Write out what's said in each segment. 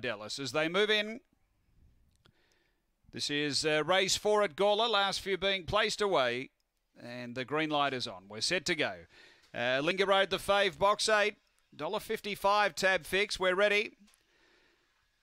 Dallas as they move in. This is uh, race four at Gawler, last few being placed away, and the green light is on. We're set to go. Uh, Linger Road, the fave, box eight, $1.55 tab fix. We're ready.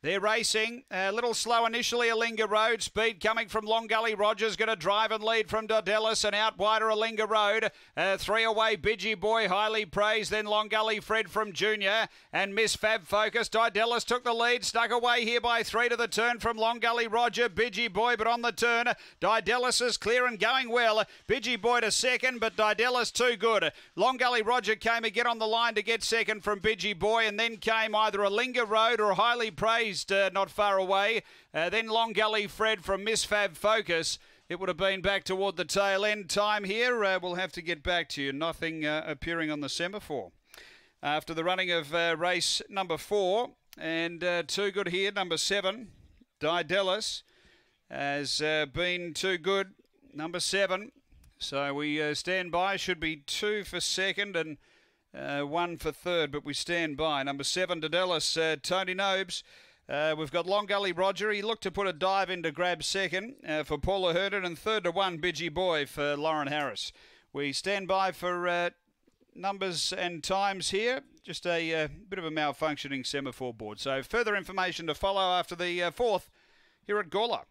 They're racing. A little slow initially, Alinga Road. Speed coming from Long Gully Rogers. Going to drive and lead from Dodellis and out wider Alinga Road. Uh, three away, Bidgie Boy, highly praised. Then Long Gully Fred from Junior and Miss Fab Focus. Dodellis took the lead. Stuck away here by three to the turn from Long Gully Roger. Bidgie Boy, but on the turn, Didellis is clear and going well. Bidgie Boy to second, but Didellis too good. Long Gully Roger came again on the line to get second from Bidgie Boy and then came either Alinga Road or highly praised uh, not far away. Uh, then Long Gully Fred from Miss Fab Focus. It would have been back toward the tail end time here. Uh, we'll have to get back to you. Nothing uh, appearing on the semaphore. After the running of uh, race number four and uh, too good here, number seven, Didellis has been too good, number seven. So we stand by, should be two for second and uh, one for third, but we stand by. Number seven, Dedelis, uh, Tony Nobes. Uh, we've got Long Gully Roger. He looked to put a dive in to grab second uh, for Paula Herden and third to one, Bidgie Boy for Lauren Harris. We stand by for uh, numbers and times here. Just a uh, bit of a malfunctioning semaphore board. So further information to follow after the uh, fourth here at Gawler.